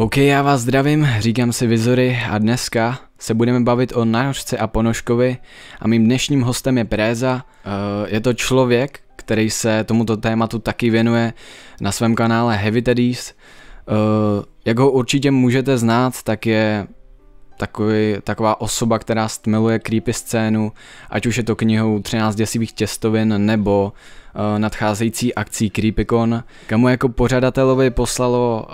OK, já vás zdravím, říkám si Vizory a dneska se budeme bavit o nánožce a ponožkovi a mým dnešním hostem je Préza. Eh, je to člověk, který se tomuto tématu taky věnuje na svém kanále Heavy Teddies. Eh, jak ho určitě můžete znát, tak je takový, taková osoba, která stmeluje creepy scénu, ať už je to knihou 13 děsivých těstovin nebo eh, nadcházející akcí CreepyCon. Kamu jako pořadatelovi poslalo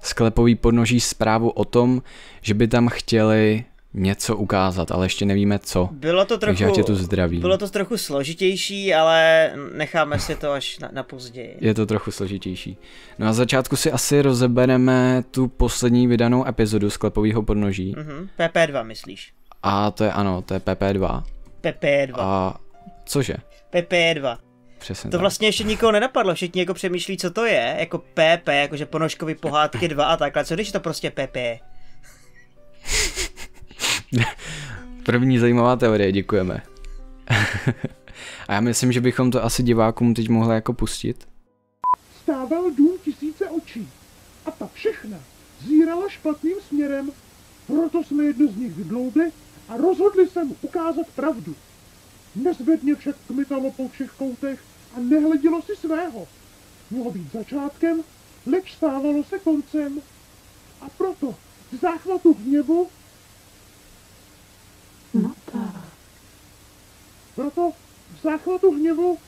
sklepový podnoží zprávu o tom, že by tam chtěli něco ukázat, ale ještě nevíme co. Bylo to trochu, Takže tě tu zdraví. Bylo to trochu složitější, ale necháme si to až na, na později. Je to trochu složitější. No a začátku si asi rozebereme tu poslední vydanou epizodu sklepového podnoží. Mm-hmm. PP2 myslíš? A to je ano, to je PP2. PP2. A cože? PP2. Přesně to tak. vlastně ještě nikoho nenapadlo, všichni jako přemýšlí, co to je, jako PP, jakože ponožkový pohádky 2 a takhle, co když to prostě PP? První zajímavá teorie, děkujeme. a já myslím, že bychom to asi divákům teď mohli jako pustit. Stával dům tisíce očí a ta všechna zírala špatným směrem, proto jsme jednu z nich vydloubli a rozhodli se mu ukázat pravdu. Nezvedně však kmitalo po všech koutech a nehledělo si svého. Mělo být začátkem, leč stávalo se koncem. A proto v záchvatu hněvu... No tak. Proto v záchvatu hněvu...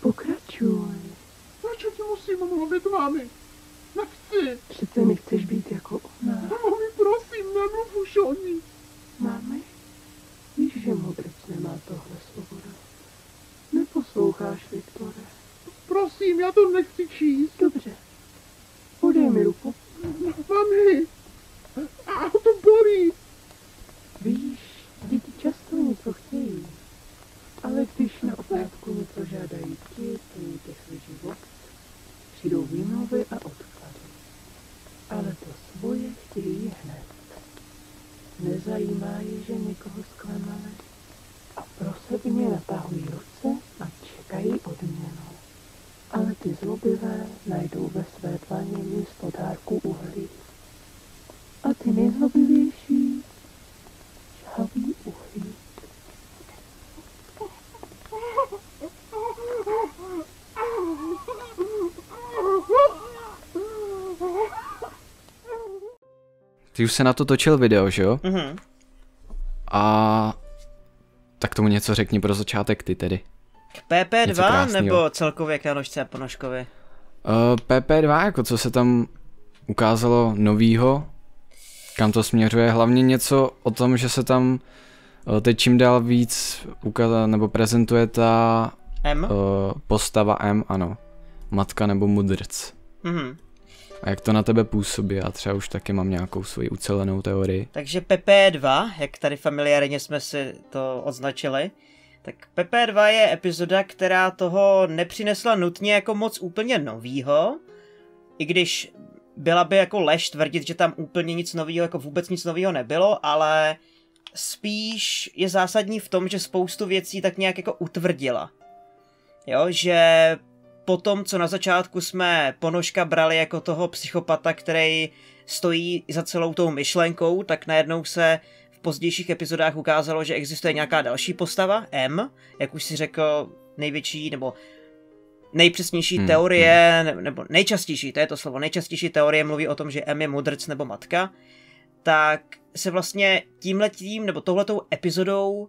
Pokračuj. Proč ti musím mluvit vámi? Nechci. Přece chceš být jako ona. Mami, prosím, nemluv už o ní. Máme? Víš, že modrec nemá tohle svobodu. Neposloucháš, Viktore. Prosím, já to nechci číst. Dobře. Podej mi ruku. Mami, a to bolí. Víš, děti často něco chtějí, ale když na oplátku něco žádají to ke svůj život, přijdou výmluvy a odklady. Ale to svoje chtějí hned. Nezajímá je, že někoho zklamali a prosebně natahují ruce a čekají odměnu. Ale ty zlobivé najdou ve své dlaně místo dárku uhlí. A ty nejzlobivější žhaví uhlí. Ty už se na to točil video, že jo? Mhm. A tak tomu něco řekni pro začátek ty tedy. PP2 nebo celkově k nánožce a ponožkovi? Uh, eh, PP2, jako co se tam ukázalo novýho, kam to směřuje, hlavně něco o tom, že se tam uh, teď čím dál víc ukaz, nebo prezentuje ta M? Uh, postava M, ano, matka nebo mudrc. Mm-hmm. A jak to na tebe působí? Já třeba už taky mám nějakou svoji ucelenou teorii. Takže PP2, jak tady familiárně jsme si to označili, tak PP2 je epizoda, která toho nepřinesla nutně jako moc úplně novýho, i když byla by jako lež tvrdit, že tam úplně nic nového, jako vůbec nic nového nebylo, ale spíš je zásadní v tom, že spoustu věcí tak nějak jako utvrdila. Jo, že po tom, co na začátku jsme ponožka brali jako toho psychopata, který stojí za celou tou myšlenkou, tak najednou se v pozdějších epizodách ukázalo, že existuje nějaká další postava, M, jak už si řekl, největší nebo nejpřesnější hmm, teorie, hmm. nebo nejčastější, to je to slovo, nejčastější teorie mluví o tom, že M je mudrc nebo matka, tak se vlastně tímhletím nebo tohletou epizodou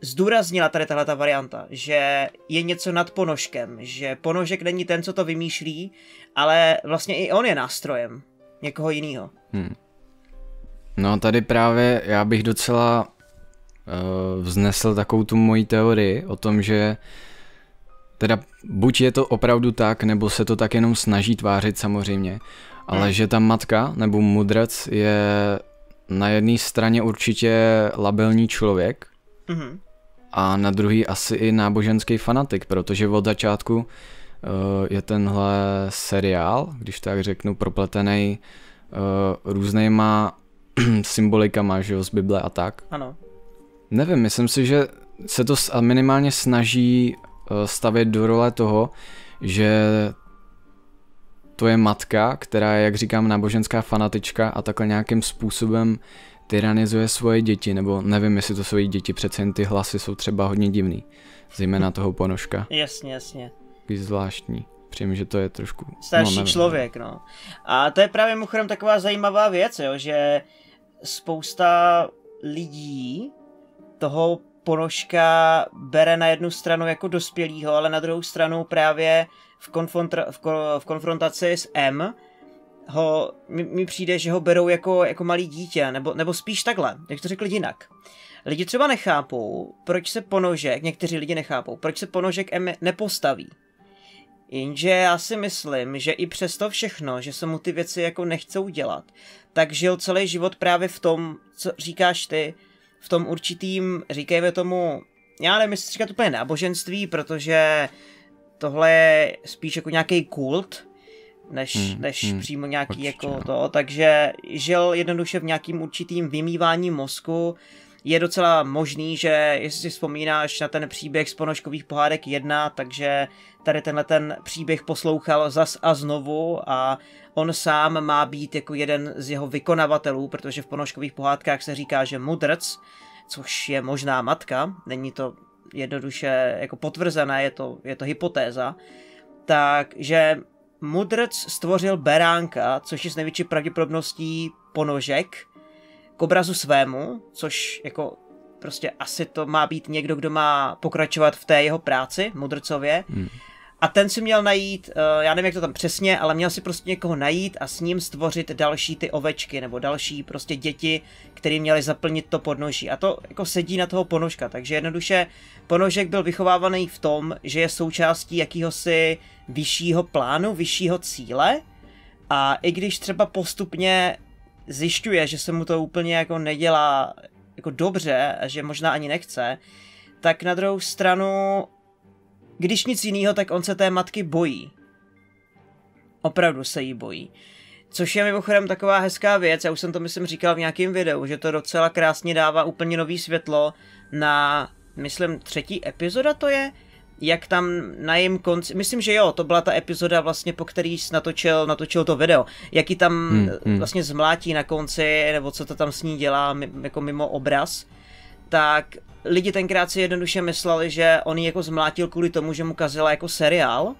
zdůraznila tady tahle varianta, že je něco nad ponožkem, že ponožek není ten, co to vymýšlí, ale vlastně i on je nástrojem někoho jiného. Hmm. No tady právě já bych docela uh, vznesl takovou tu moji teorii o tom, že teda buď je to opravdu tak, nebo se to tak jenom snaží tvářit samozřejmě, ale hmm. že ta matka nebo mudrc je na jedné straně určitě labelní člověk, mm-hmm a na druhý asi i náboženský fanatik, protože od začátku eh, je tenhle seriál, když tak řeknu, propletený eh, různýma symbolikama, že jo, z Bible a tak. Ano. Nevím, myslím si, že se to minimálně snaží eh, stavět do role toho, že to je matka, která je, jak říkám, náboženská fanatička a takhle nějakým způsobem tyranizuje svoje děti, nebo nevím, jestli to jsou její děti, přece jen ty hlasy jsou třeba hodně divný. Zejména toho ponožka. Jasně, jasně. Takový zvláštní. Přijím, že to je trošku... No, Starší no, člověk, no. A to je právě mimochodem taková zajímavá věc, jo, že spousta lidí toho ponožka bere na jednu stranu jako dospělýho, ale na druhou stranu právě v, konfrontra- v, ko- v konfrontaci s M ho, mi, mi přijde, že ho berou jako, jako malý dítě, nebo, nebo spíš takhle, jak to řekl jinak. Lidi třeba nechápou, proč se ponožek, někteří lidi nechápou, proč se ponožek M nepostaví. Jenže já si myslím, že i přesto všechno, že se mu ty věci jako nechcou dělat, tak žil celý život právě v tom, co říkáš ty, v tom určitým, říkejme tomu, já nevím, jestli říkat úplně náboženství, protože tohle je spíš jako nějaký kult, než, hmm, než hmm, přímo nějaký určitě, jako no. to, takže žil jednoduše v nějakým určitým vymývání mozku, je docela možný, že jestli si vzpomínáš na ten příběh z ponožkových pohádek 1, takže tady tenhle ten příběh poslouchal zas a znovu a on sám má být jako jeden z jeho vykonavatelů, protože v ponožkových pohádkách se říká, že mudrc, což je možná matka, není to jednoduše jako potvrzené, je to, je to hypotéza, takže Mudrc stvořil beránka, což je s největší pravděpodobností ponožek, k obrazu svému, což jako prostě asi to má být někdo, kdo má pokračovat v té jeho práci, mudrcově. Hmm. A ten si měl najít, eh, já nevím, jak to tam přesně, ale měl si prostě někoho najít a s ním stvořit další ty ovečky nebo další prostě děti, které měly zaplnit to podnoží. A to jako sedí na toho ponožka, takže jednoduše ponožek byl vychovávaný v tom, že je součástí jakýhosi vyššího plánu, vyššího cíle a i když třeba postupně zjišťuje, že se mu to úplně jako nedělá jako dobře, že možná ani nechce, tak na druhou stranu když nic jiného, tak on se té matky bojí. Opravdu se jí bojí. Což je mimochodem taková hezká věc, já už jsem to myslím říkal v nějakém videu, že to docela krásně dává úplně nový světlo na, myslím, třetí epizoda to je, jak tam na jejím konci, myslím, že jo, to byla ta epizoda vlastně, po který jsi natočil, natočil to video, jaký tam hmm, hmm. vlastně zmlátí na konci, nebo co to tam s ní dělá, jako mimo obraz tak lidi tenkrát si jednoduše mysleli, že on ji jako zmlátil kvůli tomu, že mu kazila jako seriál,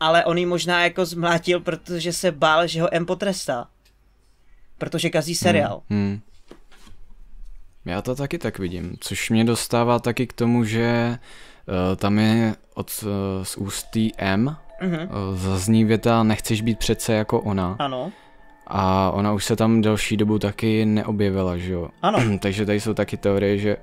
ale on ji možná jako zmlátil, protože se bál, že ho M potrestá. Protože kazí hmm, seriál. Hmm, hmm. Já to taky tak vidím, což mě dostává taky k tomu, že uh, tam je od uh, z ústí M mm-hmm. uh, zazní věta nechceš být přece jako ona. Ano. A ona už se tam další dobu taky neobjevila, že jo? Ano. Takže tady jsou taky teorie, že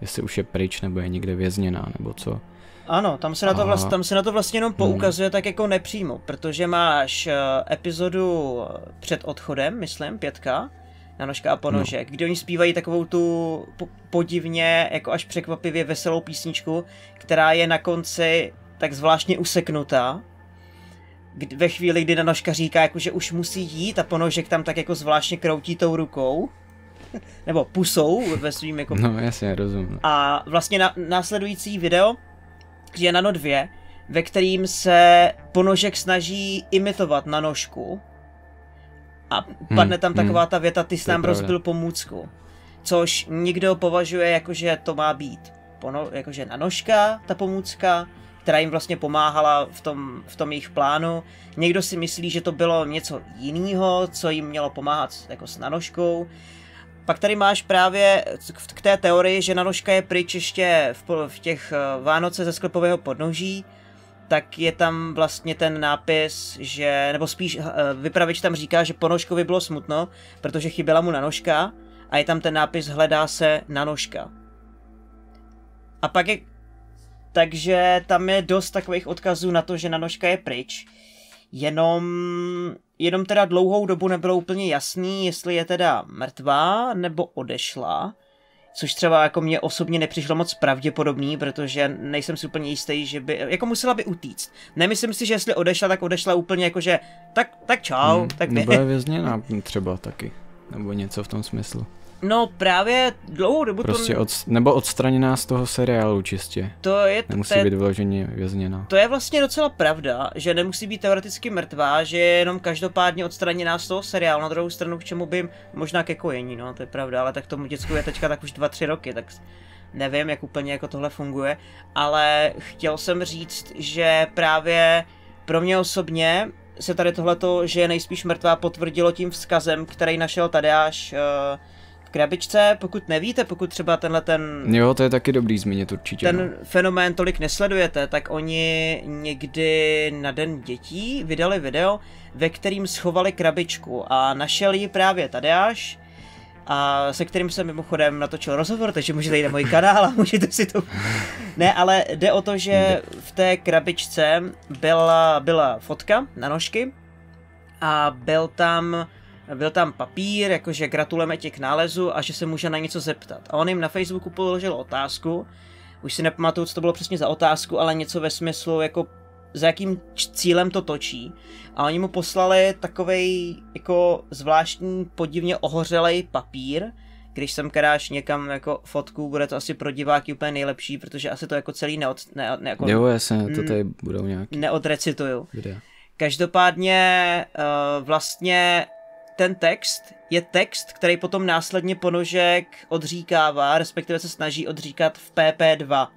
jestli už je pryč, nebo je někde vězněná, nebo co. Ano, tam se na to, vlast, tam se na to vlastně jenom hmm. poukazuje hmm. tak jako nepřímo, protože máš eh, epizodu eh, před odchodem, myslím, pětka, na nožka a ponožek, no. kde oni zpívají takovou tu podivně, jako až překvapivě veselou písničku, která je na konci tak zvláštně useknutá ve chvíli, kdy Nanoška říká, jako, že už musí jít a ponožek tam tak jako zvláštně kroutí tou rukou, nebo pusou ve svým jako... No jasně, rozumím. A vlastně na, následující video je Nano 2, ve kterým se ponožek snaží imitovat Nanošku a padne hmm, tam hmm. taková hmm, ta věta, ty jsi nám rozbil pomůcku. Což nikdo považuje jako, že to má být. Pono, jakože Nanoška, ta pomůcka, která jim vlastně pomáhala v tom, v tom jejich plánu. Někdo si myslí, že to bylo něco jiného, co jim mělo pomáhat jako s nanoškou. Pak tady máš právě k té teorii, že nanoška je pryč ještě v, v těch eh, Vánoce ze sklepového podnoží, tak je tam vlastně ten nápis, že, nebo spíš eh, vypravič tam říká, že ponožkovi bylo smutno, protože chyběla mu nanoška a je tam ten nápis hledá se nanoška A pak je takže tam je dost takových odkazů na to, že nanožka je pryč. Jenom, jenom teda dlouhou dobu nebylo úplně jasný, jestli je teda mrtvá nebo odešla. Což třeba jako mě osobně nepřišlo moc pravděpodobný, protože nejsem si úplně jistý, že by, jako musela by utíct. Nemyslím si, že jestli odešla, tak odešla úplně jako, že tak, tak čau. Hmm, tak nebo je vězněná třeba taky, nebo něco v tom smyslu. No právě dlouhou dobu prostě to... Od, nebo odstraněná z toho seriálu čistě. To je... Nemusí to je, být vyloženě vězněná. No. To je vlastně docela pravda, že nemusí být teoreticky mrtvá, že je jenom každopádně odstraněná z toho seriálu. Na druhou stranu k čemu by možná ke kojení, no to je pravda, ale tak tomu děcku je teďka tak už 2-3 roky, tak nevím, jak úplně jako tohle funguje. Ale chtěl jsem říct, že právě pro mě osobně se tady tohleto, že je nejspíš mrtvá, potvrdilo tím vzkazem, který našel Tadeáš uh, krabičce, pokud nevíte, pokud třeba tenhle ten... Jo, to je taky dobrý zmínit určitě. Ten no. fenomén tolik nesledujete, tak oni někdy na Den dětí vydali video, ve kterým schovali krabičku a našel ji právě Tadeáš, a se kterým jsem mimochodem natočil rozhovor, takže můžete jít na můj kanál a můžete si to... Ne, ale jde o to, že v té krabičce byla, byla fotka na nožky a byl tam byl tam papír, jakože gratulujeme ti k nálezu a že se může na něco zeptat. A on jim na Facebooku položil otázku, už si nepamatuju, co to bylo přesně za otázku, ale něco ve smyslu, jako za jakým cílem to točí. A oni mu poslali takový jako zvláštní, podivně ohořelej papír, když sem kráš někam jako fotku, bude to asi pro diváky úplně nejlepší, protože asi to jako celý neod... Ne, ne, jako, jo, jasně, to mm, tady budou nějaký Neodrecituju. Videa. Každopádně uh, vlastně ten text je text, který potom následně ponožek odříkává, respektive se snaží odříkat v PP2.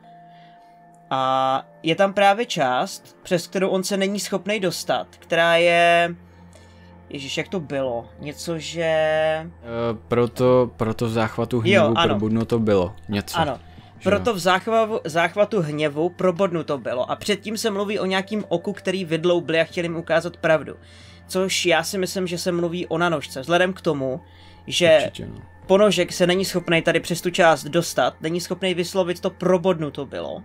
A je tam právě část, přes kterou on se není schopný dostat, která je... Ježíš, jak to bylo? Něco, že... E, proto, proto v záchvatu hnívu probudno to bylo. Něco. Ano. Proto v záchvavu, záchvatu hněvu probodnu to bylo a předtím se mluví o nějakým oku, který vydloubili a chtěli jim ukázat pravdu. Což já si myslím, že se mluví o nanožce, vzhledem k tomu, že Určitě, no. ponožek se není schopný tady přes tu část dostat, není schopný vyslovit to probodnu to bylo.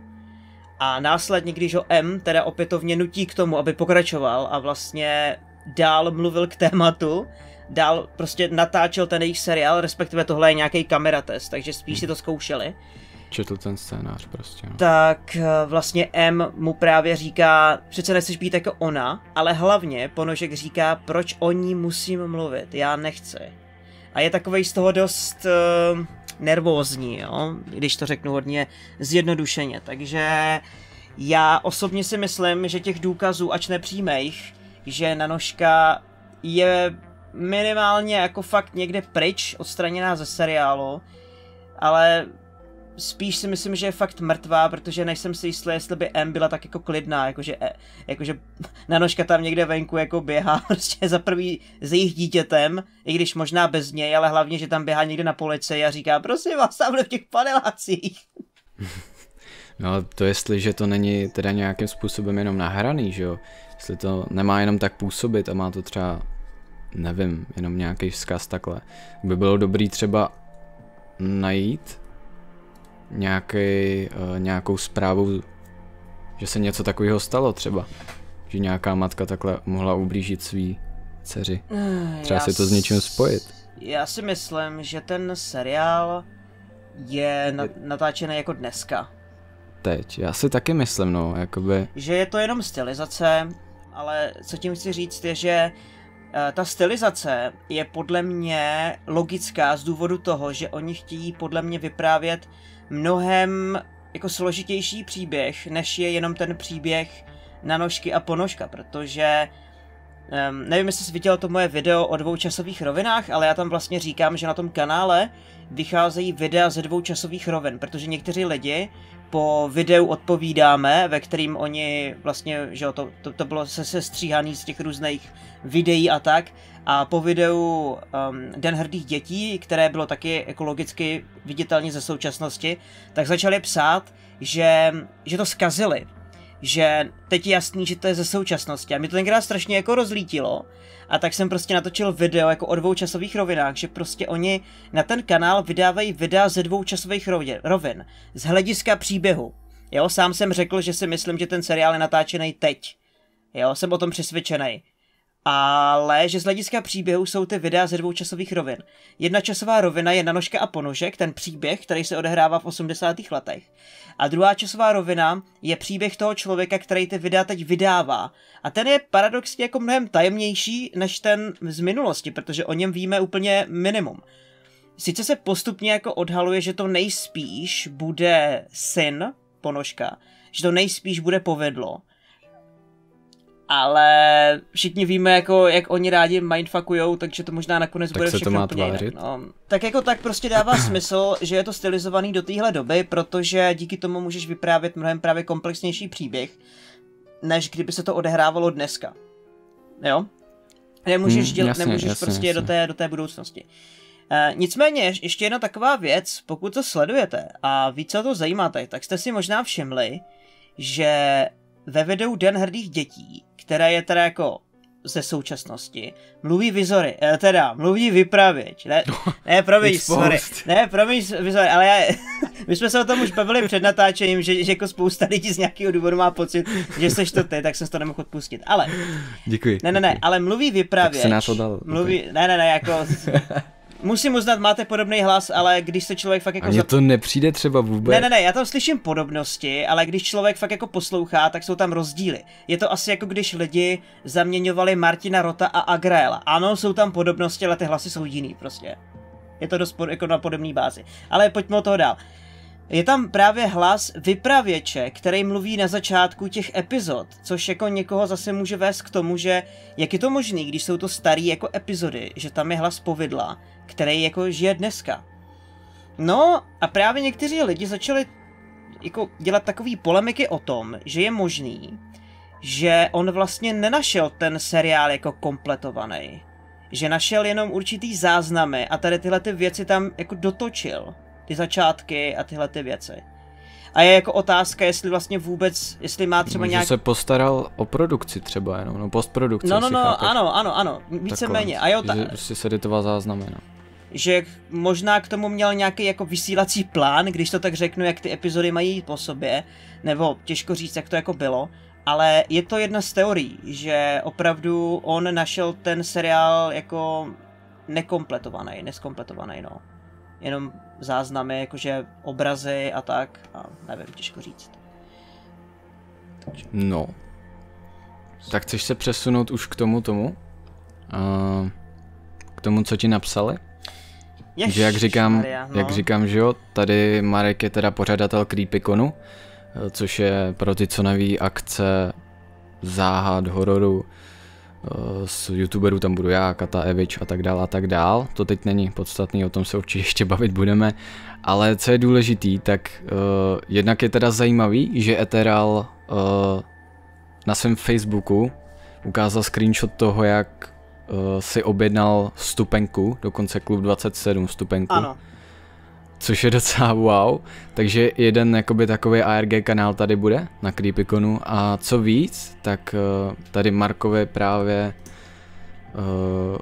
A následně, když ho M teda opětovně nutí k tomu, aby pokračoval a vlastně dál mluvil k tématu, dál prostě natáčel ten jejich seriál, respektive tohle je nějaký kameratest, takže spíš si to zkoušeli četl ten scénář prostě. No. Tak eh, vlastně M mu právě říká, přece nechceš být jako ona, ale hlavně Ponožek říká, proč o ní musím mluvit, já nechci. A je takovej z toho dost uh, nervózní, jo? když to řeknu hodně zjednodušeně. Takže já osobně si myslím, že těch důkazů, ač nepřímých, že Nanoška je minimálně jako fakt někde pryč, odstraněná ze seriálu, ale spíš si myslím, že je fakt mrtvá, protože nejsem si jistý, jestli by M byla tak jako klidná, jakože, e, jakože nanožka tam někde venku jako běhá prostě za prvý s jejich dítětem, i když možná bez něj, ale hlavně, že tam běhá někde na polici a říká, prosím vás, tam v těch panelácích. No to jestli, že to není teda nějakým způsobem jenom nahraný, že jo? Jestli to nemá jenom tak působit a má to třeba, nevím, jenom nějaký vzkaz takhle. By bylo dobrý třeba najít nějaký, eh, nějakou zprávu, že se něco takového stalo třeba. Že nějaká matka takhle mohla ublížit svý dceři. Eh, třeba já si to s něčím spojit. Já si myslím, že ten seriál je na- natáčený jako dneska. Teď, já si taky myslím, no, jakoby... Že je to jenom stylizace, ale co tím chci říct je, že eh, ta stylizace je podle mě logická z důvodu toho, že oni chtějí podle mě vyprávět mnohem jako složitější příběh, než je jenom ten příběh na nožky a ponožka, protože Um, nevím, jestli jsi viděl to moje video o dvou časových rovinách, ale já tam vlastně říkám, že na tom kanále vycházejí videa ze dvou časových rovin, protože někteří lidi po videu odpovídáme, ve kterým oni vlastně, že jo, to, to, to bylo se se stříhaný z těch různých videí a tak. A po videu um, Den hrdých dětí, které bylo taky ekologicky viditelně ze současnosti, tak začali psát, že, že to zkazili, že teď je jasný, že to je ze současnosti a mě to tenkrát strašně jako rozlítilo a tak jsem prostě natočil video jako o dvou časových rovinách, že prostě oni na ten kanál vydávají videa ze dvou časových rovin z hlediska příběhu. Jo, sám jsem řekl, že si myslím, že ten seriál je natáčený teď. Jo, jsem o tom přesvědčený ale že z hlediska příběhu jsou ty videa ze dvou časových rovin. Jedna časová rovina je Nanožka a ponožek, ten příběh, který se odehrává v 80. letech. A druhá časová rovina je příběh toho člověka, který ty videa teď vydává. A ten je paradoxně jako mnohem tajemnější než ten z minulosti, protože o něm víme úplně minimum. Sice se postupně jako odhaluje, že to nejspíš bude syn ponožka, že to nejspíš bude povedlo, ale všichni víme, jako, jak oni rádi mindfuckujou, takže to možná nakonec tak bude se všechno to má úplně jinak. No. Tak jako tak prostě dává smysl, že je to stylizovaný do téhle doby, protože díky tomu můžeš vyprávět mnohem právě komplexnější příběh, než kdyby se to odehrávalo dneska. Jo? Nemůžeš, hmm, dělat, jasně, nemůžeš jasně, prostě jasně. do té, do té budoucnosti. Uh, nicméně, ještě jedna taková věc, pokud to sledujete a více o to zajímáte, tak jste si možná všimli, že ve videu Den hrdých dětí, které je teda jako ze současnosti, mluví vizory, eh, teda, mluví vypravěč, ne, no, ne, promiň, sorry, ne, promiň, vizory, ale já, my jsme se o tom už bavili před natáčením, že, že jako spousta lidí z nějakého důvodu má pocit, že seš to ty, tak jsem to nemohl odpustit, ale. Děkuji. Ne, ne, ne, ale mluví vypravěč. Tak se nás mluví, okay. ne, ne, ne, jako, musím uznat, máte podobný hlas, ale když se člověk fakt jako... A mně to nepřijde třeba vůbec. Ne, ne, ne, já tam slyším podobnosti, ale když člověk fakt jako poslouchá, tak jsou tam rozdíly. Je to asi jako když lidi zaměňovali Martina Rota a Agrela. Ano, jsou tam podobnosti, ale ty hlasy jsou jiný prostě. Je to dost jako na podobné bázi. Ale pojďme o toho dál. Je tam právě hlas vypravěče, který mluví na začátku těch epizod, což jako někoho zase může vést k tomu, že jak je to možný, když jsou to staré jako epizody, že tam je hlas povidla který jako žije dneska. No a právě někteří lidi začali jako dělat takové polemiky o tom, že je možný, že on vlastně nenašel ten seriál jako kompletovaný. Že našel jenom určitý záznamy a tady tyhle ty věci tam jako dotočil. Ty začátky a tyhle ty věci. A je jako otázka, jestli vlastně vůbec, jestli má třeba Může Že se postaral o produkci třeba jenom, no postprodukci. No, no, no, chápeš. ano, ano, ano, víceméně. A jo, ta... Že prostě se editoval záznamy, no. Že možná k tomu měl nějaký jako vysílací plán, když to tak řeknu, jak ty epizody mají po sobě, nebo těžko říct, jak to jako bylo, ale je to jedna z teorií, že opravdu on našel ten seriál jako nekompletovaný, neskompletovaný, no. Jenom záznamy, jakože obrazy a tak. A nevím, těžko říct. Takže. No. Tak chceš se přesunout už k tomu tomu? Uh, k tomu, co ti napsali? Ježiš, že jak říkám, Maria, no. jak říkám, že jo, tady Marek je teda pořadatel Creepyconu, eh, což je pro ty, co neví, akce záhad, hororu, Eh, z youtuberů tam budu já, Kata Evič a tak dál a tak dál. To teď není podstatný, o tom se určitě ještě bavit budeme. Ale co je důležitý, tak uh, jednak je teda zajímavý, že Eteral uh, na svém Facebooku ukázal screenshot toho, jak uh, si objednal stupenku, dokonce klub 27 stupenku. Ano což je docela wow. Takže jeden jakoby takový ARG kanál tady bude na Creepyconu a co víc, tak eh, tady Markovi právě uh,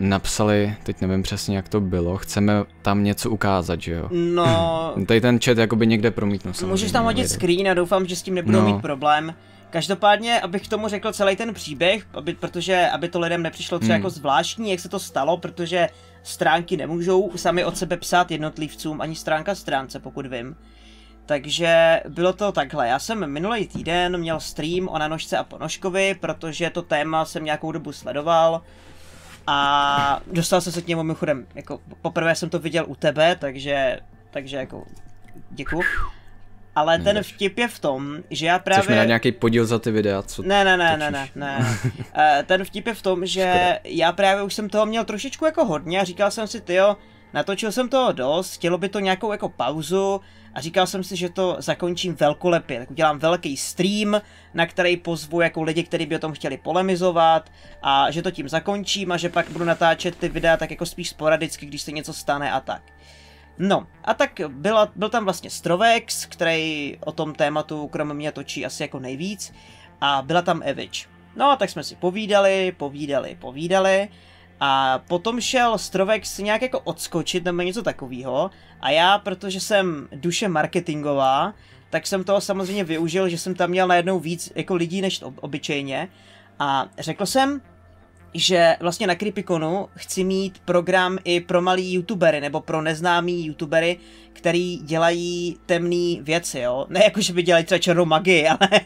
napsali, teď nevím přesně jak to bylo, chceme tam něco ukázat, že jo? No... Tady ten chat jakoby někde promítnu samozřejmě. Můžeš tam hodit screen a doufám, že s tím nebudou no. mít problém. Každopádně, abych k tomu řekl celý ten příběh, aby, protože aby to lidem nepřišlo třeba hmm. jako zvláštní, jak se to stalo, protože stránky nemůžou sami od sebe psát jednotlivcům, ani stránka stránce, pokud vím. Takže bylo to takhle. Já jsem minulý týden měl stream o Nanožce a Ponožkovi, protože to téma jsem nějakou dobu sledoval. A dostal jsem se k němu mimochodem, jako poprvé jsem to viděl u tebe, takže, takže jako děkuji. Ale hmm. ten vtip je v tom, že já právě... Chceš mi nějaký podíl za ty videa, co Ne, ne, ne, ne, ne, ne. Eh, ten vtip je v tom, že Škoda. já právě už jsem toho měl trošičku jako hodně a říkal jsem si, ty jo, natočil jsem toho dost, chtělo by to nějakou jako pauzu a říkal jsem si, že to zakončím velkolepě, tak udělám velký stream, na který pozvu jako lidi, kteří by o tom chtěli polemizovat a že to tím zakončím a že pak budu natáčet ty videa tak jako spíš sporadicky, když se něco stane a tak. No, a tak byla, byl tam vlastně Strovex, který o tom tématu kromě mě točí asi jako nejvíc, a byla tam Evič. No a tak jsme si povídali, povídali, povídali, a potom šel Strovex nějak jako odskočit nebo něco takového, a já, protože jsem duše marketingová, tak jsem toho samozřejmě využil, že jsem tam měl najednou víc jako lidí než obyčejně, a řekl jsem, že vlastně na Creepyconu chci mít program i pro malý youtubery nebo pro neznámý youtubery, který dělají temné věci, jo. Ne jako, že by dělali třeba černou magii, ale eh,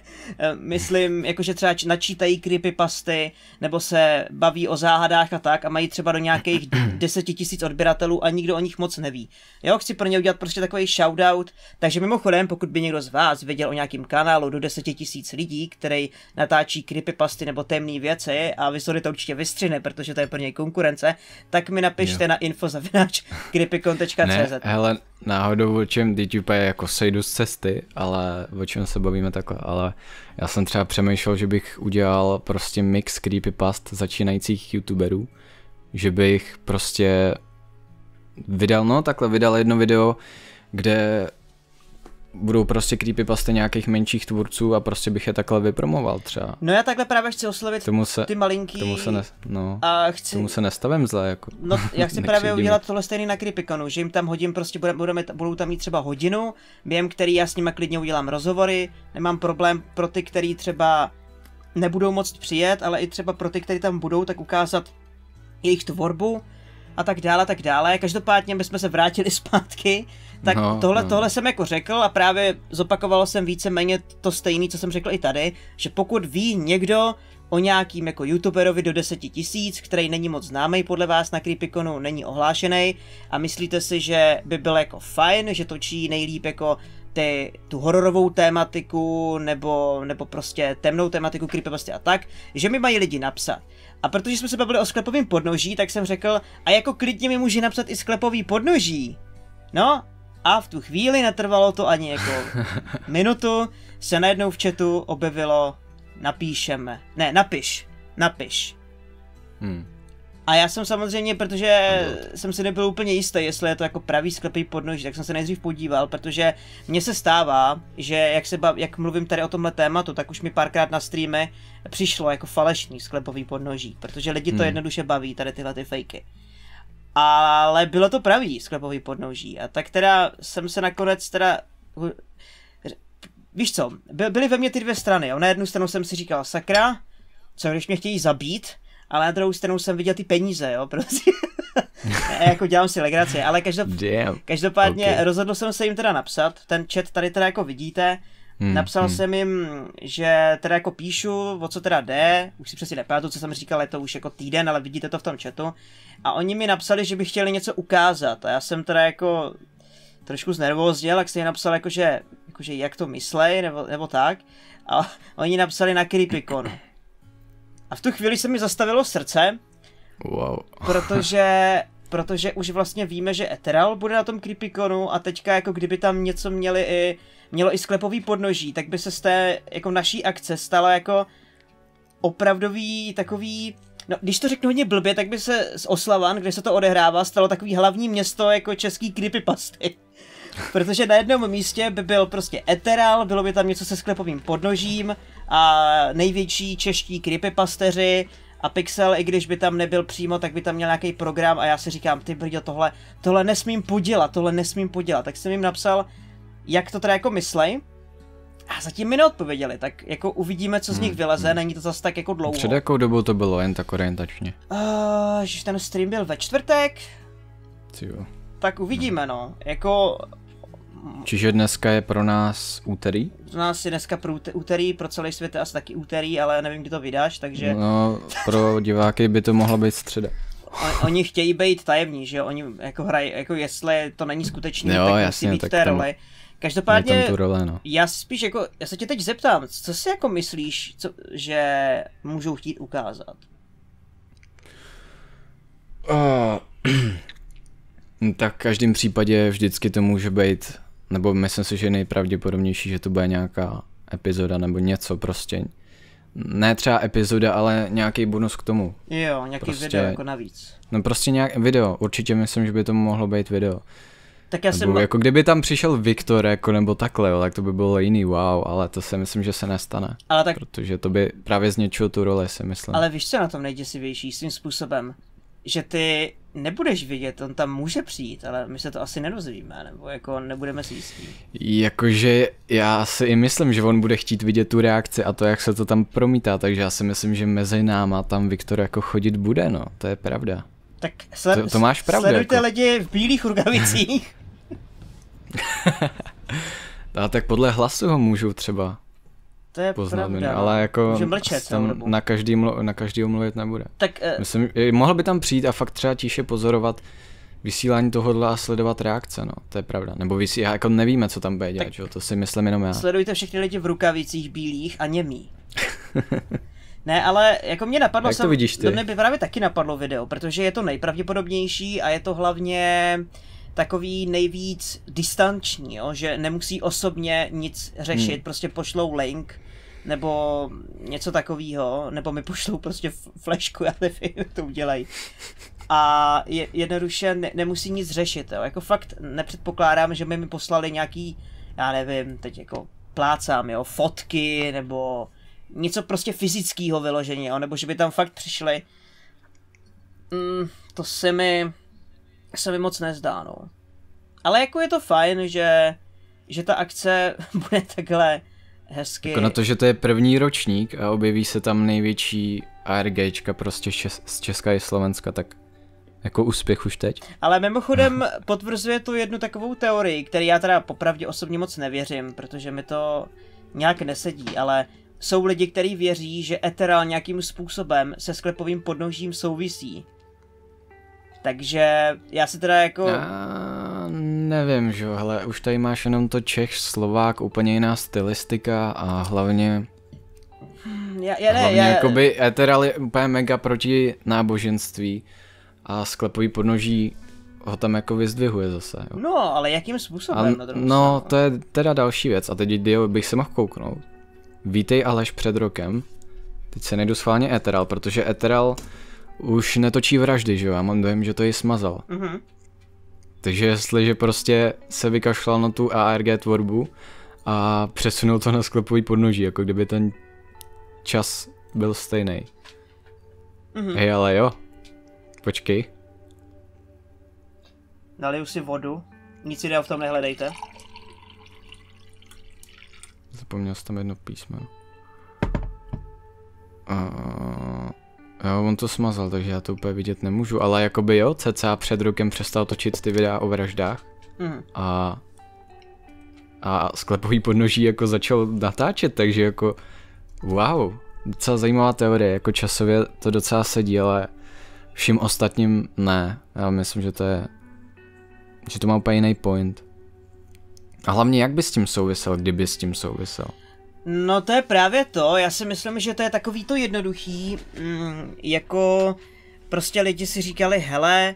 myslím, jako, že třeba načítají creepypasty, nebo se baví o záhadách a tak a mají třeba do nějakých deseti tisíc odběratelů a nikdo o nich moc neví. Jo, chci pro ně udělat prostě takový shoutout, takže mimochodem, pokud by někdo z vás věděl o nějakém kanálu do deseti tisíc lidí, který natáčí creepypasty nebo temné věci a Visory to určitě vystřihne, protože to je pro něj konkurence, tak mi napište jo. na info.creepycon.cz Hele, na náhodou, o čem, teď úplně jako sejdu z cesty, ale o čem se bavíme takhle, ale já jsem třeba přemýšlel, že bych udělal prostě mix creepypast začínajících youtuberů, že bych prostě vydal, no takhle vydal jedno video, kde budou prostě creepypasty nějakých menších tvůrců a prostě bych je takhle vypromoval třeba. No já takhle právě chci oslovit tomu se, ty malinký. Tomu se, ne, no, a chci, tomu se nestavím zle. Jako. No já chci právě udělat tohle stejný na Creepyconu, že jim tam hodím prostě, budeme, budeme, budou tam mít třeba hodinu, během který já s nimi klidně udělám rozhovory, nemám problém pro ty, který třeba nebudou moc přijet, ale i třeba pro ty, kteří tam budou, tak ukázat jejich tvorbu a tak dále, tak dále. Každopádně my jsme se vrátili zpátky tak no, tohle, no. tohle jsem jako řekl a právě zopakovalo jsem víceméně to stejné, co jsem řekl i tady, že pokud ví někdo o nějakým jako youtuberovi do 10 tisíc, který není moc známý podle vás na Creepyconu, není ohlášený a myslíte si, že by byl jako fajn, že točí nejlíp jako ty, tu hororovou tématiku nebo, nebo prostě temnou tématiku creepypasty a tak, že mi mají lidi napsat. A protože jsme se bavili o sklepovém podnoží, tak jsem řekl, a jako klidně mi může napsat i sklepový podnoží. No, a v tu chvíli netrvalo to ani jako minutu, se najednou v chatu objevilo napíšeme. Ne, napiš. Napiš. Hmm. A já jsem samozřejmě, protože jsem si nebyl úplně jistý, jestli je to jako pravý sklepý podnoží, tak jsem se nejdřív podíval, protože mně se stává, že jak, se bav, jak mluvím tady o tomhle tématu, tak už mi párkrát na streamy přišlo jako falešný sklepový podnoží, protože lidi to hmm. jednoduše baví, tady tyhle ty fejky ale bylo to pravý sklepový podnouží. A tak teda jsem se nakonec teda... Víš co, byly ve mně ty dvě strany. Jo? Na jednu stranu jsem si říkal, sakra, co když mě chtějí zabít, ale na druhou stranu jsem viděl ty peníze, jo, prostě. jako dělám si legraci, ale každop... každopádně okay. rozhodl jsem se jim teda napsat, ten chat tady teda jako vidíte, Hmm, Napsal hmm. jsem jim, že teda jako píšu, o co teda jde, už si přesně nepamatuju, co jsem říkal, je to už jako týden, ale vidíte to v tom chatu. A oni mi napsali, že by chtěli něco ukázat a já jsem teda jako trošku znervozděl, tak jsem jim napsal jako, že, jako, že jak to myslej, nebo, nebo tak. A oni napsali na Creepycon. A v tu chvíli se mi zastavilo srdce, wow. protože protože už vlastně víme, že Eteral bude na tom Creepyconu a teďka jako kdyby tam něco měli i mělo i sklepový podnoží, tak by se z té jako naší akce stala jako opravdový takový No, když to řeknu hodně blbě, tak by se z Oslavan, kde se to odehrává, stalo takový hlavní město jako český creepypasty. Protože na jednom místě by byl prostě Eteral, bylo by tam něco se sklepovým podnožím a největší čeští creepypasteři a Pixel, i když by tam nebyl přímo, tak by tam měl nějaký program a já si říkám, ty brdě, tohle, tohle nesmím podělat, tohle nesmím podělat. Tak jsem jim napsal jak to teda jako myslej. A zatím mi neodpověděli, tak jako uvidíme, co z nich hmm. vyleze, není to zase tak jako dlouho. Před jakou dobou to bylo, jen tak orientačně? Uh, eh, že ten stream byl ve čtvrtek. Cio. Tak uvidíme, no. Jako Čiže dneska je pro nás úterý? Pro nás je dneska pro úterý, pro celý svět je asi taky úterý, ale nevím, kdy to vydáš, takže... No, pro diváky by to mohlo být středa. On, oni chtějí být tajemní, že jo? Oni jako hrají, jako jestli to není skutečný, jo, tak jasně, musí být tak v té roli. Tam... Každopádně, tu role, no. já spíš jako, já se tě teď zeptám, co si jako myslíš, co, že můžou chtít ukázat? Uh, tak v každém případě vždycky to může být, nebo myslím si, že je nejpravděpodobnější, že to bude nějaká epizoda nebo něco prostě. Ne třeba epizoda, ale nějaký bonus k tomu. Jo, nějaký prostě, video jako navíc. No prostě nějak video, určitě myslím, že by to mohlo být video. Tak já jsem... Jako kdyby tam přišel Viktor jako nebo takhle, jo, tak to by bylo jiný wow, ale to si myslím, že se nestane. Ale tak... Protože to by právě zničilo tu roli, si myslím. Ale víš, co na tom nejděsivější svým způsobem? Že ty nebudeš vidět, on tam může přijít, ale my se to asi nedozvíme, nebo jako nebudeme si jistí. Jakože já si i myslím, že on bude chtít vidět tu reakci a to, jak se to tam promítá, takže já si myslím, že mezi náma tam Viktor jako chodit bude, no, to je pravda. Tak sled- to, to máš pravdu, sledujte jako. lidi v bílých rukavicích. A tak podle hlasu ho můžu třeba to je poznat, pravda. No. ale jako mlčet, tam na, každý mlu, na každý mluvit nebude. Tak, uh... Myslím, mohl by tam přijít a fakt třeba tiše pozorovat vysílání tohohle a sledovat reakce, no, to je pravda. Nebo vysí, jako nevíme, co tam bude dělat, jo, to si myslím jenom já. Sledujte všechny lidi v rukavicích bílých a němí. ne, ale jako mě napadlo, Jak to vidíš ty? mě by právě taky napadlo video, protože je to nejpravděpodobnější a je to hlavně takový nejvíc distanční, jo? že nemusí osobně nic řešit, hmm. prostě pošlou link nebo něco takového, nebo mi pošlou prostě flešku, já nevím, jak to udělají. A je, jednoduše ne, nemusí nic řešit, jo? jako fakt nepředpokládám, že by mi poslali nějaký, já nevím, teď jako plácám, jo, fotky, nebo něco prostě fyzického vyloženě, jo? nebo že by tam fakt přišli. Mm, to se mi se mi moc nezdá, no. Ale jako je to fajn, že, že ta akce bude takhle hezky. Jako na to, že to je první ročník a objeví se tam největší ARGčka prostě z Česka i Slovenska, tak jako úspěch už teď. Ale mimochodem potvrzuje tu jednu takovou teorii, který já teda popravdě osobně moc nevěřím, protože mi to nějak nesedí, ale jsou lidi, kteří věří, že Eteral nějakým způsobem se sklepovým podnožím souvisí. Takže já si teda jako... Já nevím, že hele, už tady máš jenom to Čech, Slovák, úplně jiná stylistika a hlavně... Hmm, já, já ne, hlavně já... jakoby Eteral je úplně mega proti náboženství a sklepový podnoží ho tam jako vyzdvihuje zase. Jo. No, ale jakým způsobem? A, na no, to je teda další věc a teď jo, bych se mohl kouknout. Vítej Aleš před rokem. Teď se nejdu schválně Eteral, protože Eteral už netočí vraždy, že jo? Já mám dojem, že to ji smazal. Mm-hmm. Takže jestliže prostě se vykašlal na tu ARG tvorbu a přesunul to na sklepový podnoží, jako kdyby ten čas byl stejný. Mm-hmm. Hej, ale jo. Počkej. Naliju si vodu. Nic jde v tom nehledejte. Zapomněl jsem tam jedno písmeno. Uh... Jo, on to smazal, takže já to úplně vidět nemůžu, ale jakoby jo, cca před rokem přestal točit ty videa o vraždách mm. a, a sklepový podnoží jako začal natáčet, takže jako wow, docela zajímavá teorie, jako časově to docela sedí, ale vším ostatním ne, já myslím, že to je, že to má úplně jiný point. A hlavně jak by s tím souvisel, kdyby s tím souvisel. No to je právě to, já si myslím, že to je takový to jednoduchý, mm, jako prostě lidi si říkali, hele,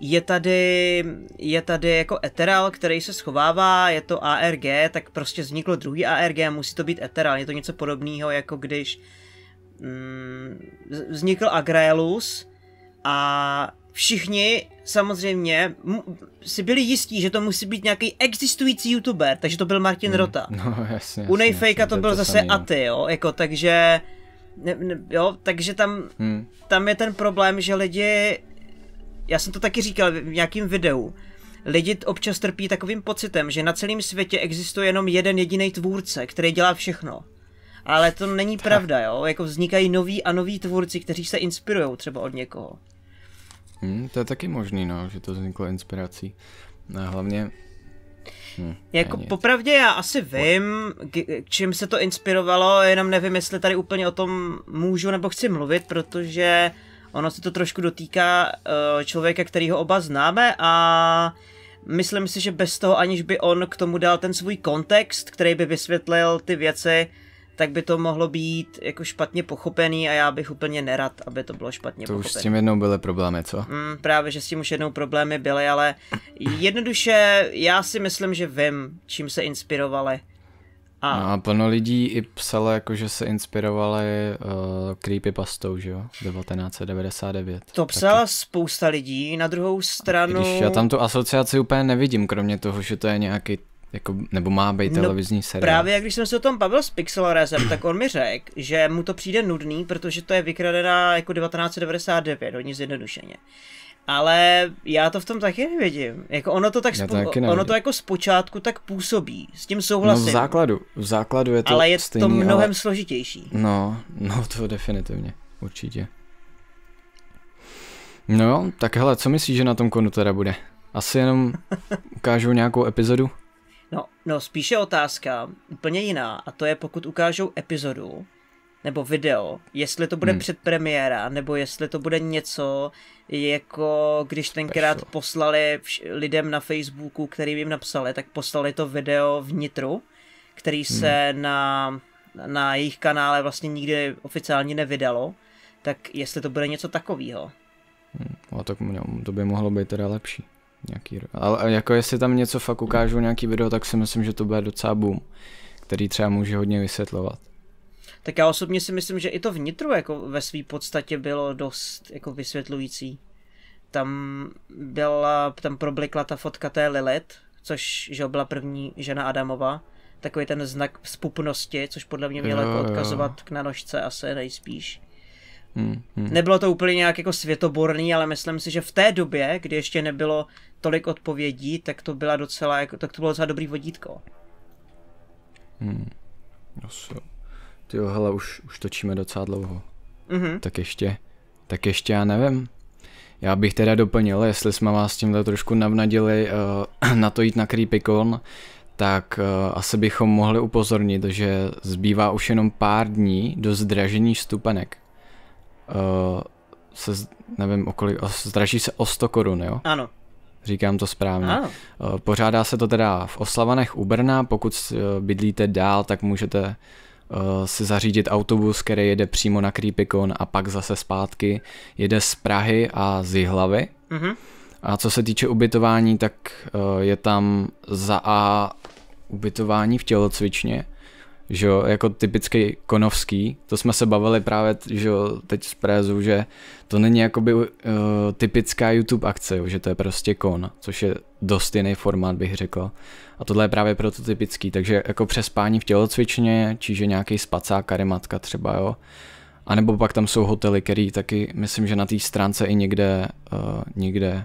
je tady, je tady jako Ethereal, který se schovává, je to ARG, tak prostě vzniklo druhý ARG, musí to být Ethereal, je to něco podobného, jako když mm, vznikl Agraelus a všichni samozřejmě si byli jistí, že to musí být nějaký existující youtuber, takže to byl Martin hmm. Rota. No, jasně, U Nejfejka to byl to zase samý, no. Aty, jo, jako takže... Ne, ne, jo, takže tam, hmm. tam je ten problém, že lidi, já jsem to taky říkal v nějakým videu, lidi občas trpí takovým pocitem, že na celém světě existuje jenom jeden jediný tvůrce, který dělá všechno. Ale to není pravda, jo, jako vznikají noví a noví tvůrci, kteří se inspirují třeba od někoho. Hmm, to je taky možný, no, že to vzniklo inspirací. No, a hlavně... Hmm, jako ani. popravdě já asi vím, k- čím se to inspirovalo, jenom nevím, jestli tady úplně o tom můžu nebo chci mluvit, protože ono se to trošku dotýká uh, člověka, kterýho oba známe a myslím si, že bez toho, aniž by on k tomu dal ten svůj kontext, který by vysvětlil ty věci, uh, tak by to mohlo být jako špatně pochopený a já bych úplně nerad, aby to bylo špatně to pochopený. To už s tím jednou byly problémy, co? Mm, právě, že s tím už jednou problémy byly, ale jednoduše já si myslím, že vím, čím se inspirovali. A... No a plno lidí i psalo, jako, že se inspirovali uh, creepypastou, že jo? 1999. To psala Taky. spousta lidí, na druhou stranu... A když já tam tu asociaci úplně nevidím, kromě toho, že to je nějaký jako, nebo má být no, televizní no, seriál. Právě když jsem se o tom bavil s Pixelorezem, tak on mi řekl, že mu to přijde nudný, protože to je vykradená jako 1999, hodně zjednodušeně. Ale já to v tom taky nevidím. Jako ono to tak, spo- ono to jako zpočátku tak působí. S tím souhlasím. No v základu, v základu je to Ale je stejný, to mnohem ale... složitější. No, no to definitivně, určitě. No jo, tak hele, co myslíš, že na tom konu teda bude? Asi jenom ukážu nějakou epizodu? No, spíše otázka úplně jiná, a to je, pokud ukážou epizodu nebo video, jestli to bude hmm. předpremiéra, nebo jestli to bude něco, jako když tenkrát Pešo. poslali vš- lidem na Facebooku, který jim napsali, tak poslali to video vnitru, který hmm. se na, na jejich kanále vlastně nikdy oficiálně nevydalo, tak jestli to bude něco takového. Hmm. A tak to by mohlo být teda lepší. Nějaký, ale jako jestli tam něco fakt ukážu, nějaký video, tak si myslím, že to bude docela boom, který třeba může hodně vysvětlovat. Tak já osobně si myslím, že i to vnitro jako ve své podstatě bylo dost jako vysvětlující. Tam byla, tam problikla ta fotka té Lilith, což že byla první žena Adamova, takový ten znak spupnosti, což podle mě mělo jako odkazovat jo. k nanožce asi nejspíš. Hmm, hmm. Nebylo to úplně nějak jako světoborný, ale myslím si, že v té době, kdy ještě nebylo tolik odpovědí, tak to byla docela, jako, tak to bylo docela dobrý vodítko. Hmm. No so. Ty jo, hele, už, už točíme docela dlouho. Mm-hmm. Tak ještě, tak ještě já nevím. Já bych teda doplnil, jestli jsme vás tímhle trošku navnadili uh, na to jít na CreepyCon, tak uh, asi bychom mohli upozornit, že zbývá už jenom pár dní do zdražení stupenek uh, se, nevím, okolik, eh, zdraží se o 100 korun, jo? Ano. Říkám to správně. Ano. Uh, pořádá se to teda v Oslavanech u Brna, pokud bydlíte dál, tak můžete si zařídit autobus, který jede přímo na Creepycon a pak zase zpátky jede z Prahy a z Jihlavy. Mm-hmm. A co se týče ubytování, tak je tam za A ubytování v tělocvičně že jo, jako typický konovský, to jsme se bavili právě, že jo, teď z Prézu, že to není jakoby uh, typická YouTube akce, jo, že to je prostě kon, což je dost jiný formát, bych řekl. A tohle je právě proto typický, takže jako přespání v tělocvičně, čiže nějaký spacák, karimatka třeba, jo. A nebo pak tam jsou hotely, který taky, myslím, že na té stránce i někde, uh, někde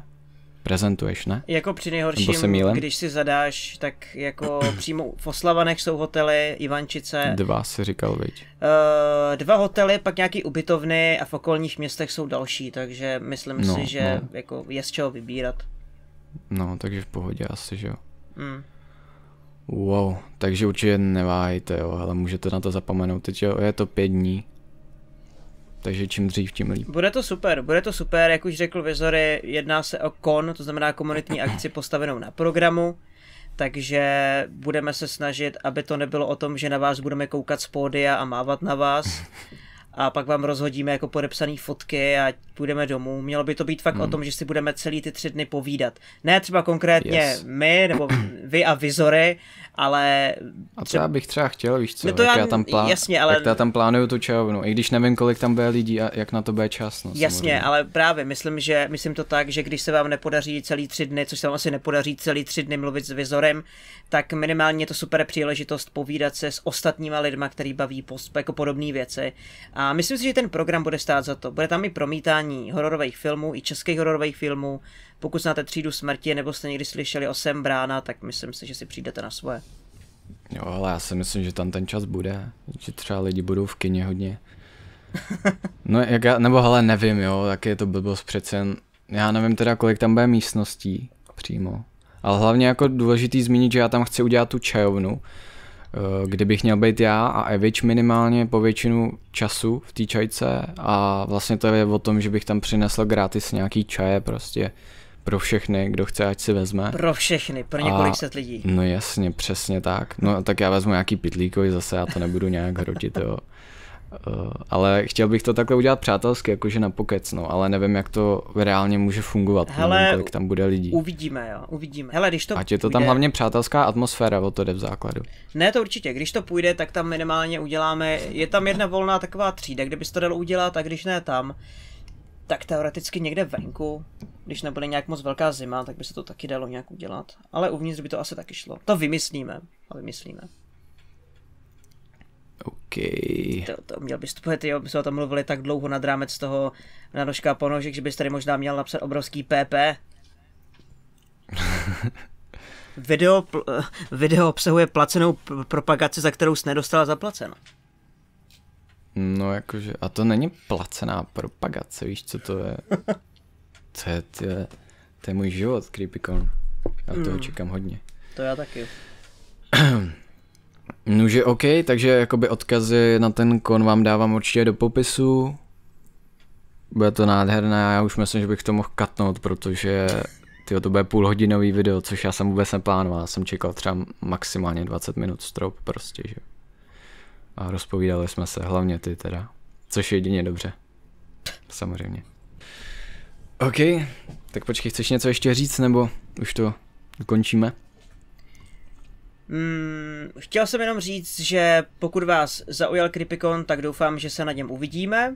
prezentuješ, ne? Jako při nejhorším, když si zadáš, tak jako přímo v Oslavanech jsou hotely, Ivančice. Dva si říkal, viď? Uh, dva hotely, pak nějaký ubytovny a v okolních městech jsou další, takže myslím no, si, že no. jako je z čeho vybírat. No, takže v pohodě asi, že jo. Mm. Wow, takže určitě neváhejte, jo, ale můžete na to zapomenout. Teď jo, je to pět dní, takže čím dřív, tím líp. Bude to super, bude to super, jak už řekl Vizory, jedná se o kon, to znamená komunitní akci postavenou na programu, takže budeme se snažit, aby to nebylo o tom, že na vás budeme koukat z pódia a mávat na vás a pak vám rozhodíme jako podepsané fotky a půjdeme domů. Mělo by to být fakt hmm. o tom, že si budeme celý ty tři dny povídat. Ne třeba konkrétně yes. my, nebo vy a vizory, ale... A třeba bych třeba chtěl, víš co, no to jak já, já tam plá... jasně, ale... jak já tam plánuju tu čajovnu, i když nevím, kolik tam bude lidí a jak na to bude čas. No, jasně, ale právě myslím, že myslím to tak, že když se vám nepodaří celý tři dny, což se vám asi nepodaří celý tři dny mluvit s vizorem, tak minimálně je to super příležitost povídat se s ostatníma lidma, který baví post, jako podobné věci. A myslím si, že ten program bude stát za to. Bude tam i promítání hororových filmů, i českých hororových filmů. Pokud znáte třídu smrti nebo jste někdy slyšeli o Sem Brána, tak myslím si, že si přijdete na svoje. Jo, ale já si myslím, že tam ten čas bude, že třeba lidi budou v kině hodně. No, jak já, nebo hele, nevím, jo, jak je to blbost přece já nevím teda, kolik tam bude místností přímo. Ale hlavně jako důležitý zmínit, že já tam chci udělat tu čajovnu, eh, kdybych měl být já a Evič minimálně po většinu času v té čajce a vlastně to je o tom, že bych tam přinesl gratis nějaký čaje prostě pro všechny, kdo chce, ať si vezme. Pro všechny, pro několik a, set lidí. No jasně, přesně tak. No tak já vezmu nějaký pitlíkový zase, já to nebudu nějak hrotit, jo. Eh, ale chtěl bych to takhle udělat přátelsky, jakože na pokec, no, ale nevím, jak to reálně může fungovat, Hele, nevím, kolik tam bude lidí. Uvidíme, jo, uvidíme. Hele, když to Ať je to půjde... tam hlavně přátelská atmosféra, o to jde v základu. Ne, to určitě, když to půjde, tak tam minimálně uděláme, je tam jedna volná taková třída, kde bys to dal udělat a když ne tam, tak teoreticky někde venku, když nebude nějak moc velká zima, tak by se to taky dalo nějak udělat. Ale uvnitř by to asi taky šlo. To vymyslíme a vymyslíme. OK. To, to měl bys, ty jo, se o tom mluvili tak dlouho nad rámec toho na nožka ponožek, že bys tady možná měl napsat obrovský PP. video, video obsahuje placenou propagaci, za kterou jsi nedostala zaplaceno. No jakože, a to není placená propagace, víš co to je? To je, to je, to je můj život, Creepycon. Já mm. čekám hodně. To já taky. Nože OK, takže jakoby odkazy na ten kon vám dávám určitě do popisu. Bude to nádherné, já už myslím, že bych to mohl katnout, protože tyjo, to bude půlhodinový video, což já jsem vůbec neplánoval, já jsem čekal třeba maximálně 20 minut strop prostě, že a rozpovídali jsme se, hlavně ty teda. Což je jedině dobře. Samozřejmě. OK, tak počkej, chceš něco ještě říct, nebo už to končíme? Hmm, chtěl jsem jenom říct, že pokud vás zaujal Krypikon, tak doufám, že se na něm uvidíme.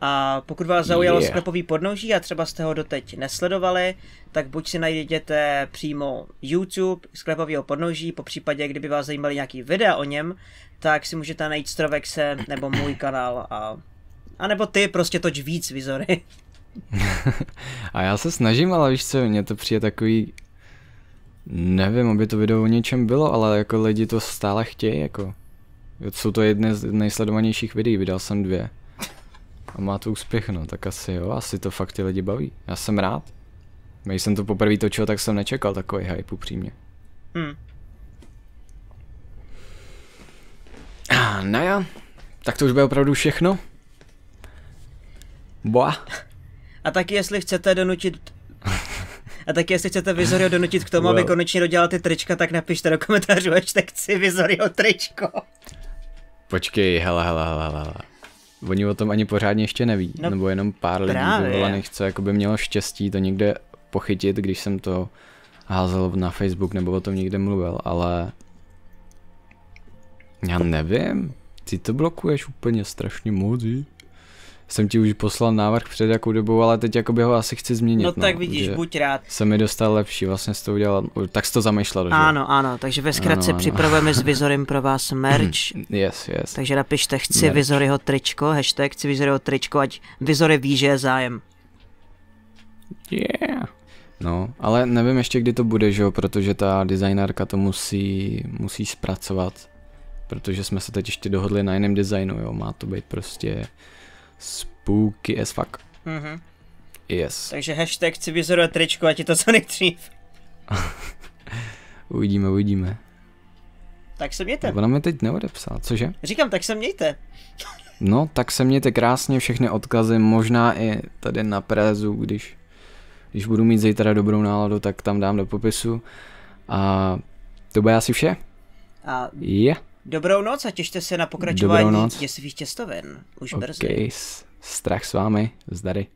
A pokud vás zaujalo yeah. sklepový podnoží a třeba jste ho doteď nesledovali, tak buď si najděte přímo YouTube sklepového podnoží, po případě, kdyby vás zajímaly nějaký videa o něm, tak si můžete najít Strovexe nebo můj kanál a, a nebo ty prostě toč víc vizory. a já se snažím, ale víš co, mně to přijde takový Nevím, aby to video o něčem bylo, ale jako lidi to stále chtějí, jako. Jsou to jedné z nejsledovanějších videí, vydal jsem dvě. A má to úspěch, no, tak asi jo, asi to fakt ty lidi baví. Já jsem rád. Když jsem to poprvé točil, tak jsem nečekal takový hype, upřímně. Hmm. A no jo, tak to už bude opravdu všechno. Boa. A taky jestli chcete donutit a taky jestli chcete Vizorio donutit k tomu, well. aby konečně dodělal ty trička, tak napište do komentářů tak si Vizorio tričko. Počkej, hele, hele, hele, hele oni o tom ani pořádně ještě neví, no, nebo jenom pár právě. lidí vyvolených, co by mělo štěstí to někde pochytit, když jsem to házel na Facebook nebo o tom někde mluvil, ale já nevím, ty to blokuješ úplně strašně moc, jsem ti už poslal návrh před jakou dobou, ale teď jakoby ho asi chci změnit. No, no tak vidíš, buď rád. Se mi dostal lepší, vlastně s to udělal, tak jsi to zamýšlel, že? Ano, ano, takže ve zkratce připravujeme s Vizorem pro vás merch. yes, yes. Takže napište chci Vizoryho tričko, hashtag chci Vizoryho tričko, ať Vizory ví, že je zájem. Yeah. No, ale nevím ještě, kdy to bude, že jo, protože ta designérka to musí, musí zpracovat, protože jsme se teď ještě dohodli na jiném designu, jo, má to být prostě Spooky as fuck. Mhm. Yes. Takže hashtag chci vyzorovat tričko, a ti to co nejdřív. uvidíme, uvidíme. Tak se mějte. Ona mi teď neodepsala, cože? Říkám, tak se mějte. no, tak se mějte krásně, všechny odkazy, možná i tady na prézu, když, když budu mít zítra dobrou náladu, tak tam dám do popisu. A to bude asi vše. A... Yeah. Dobrou noc a těšte se na pokračování děsivých těstoven. Už okay. brzy. Strach s vámi, zdary.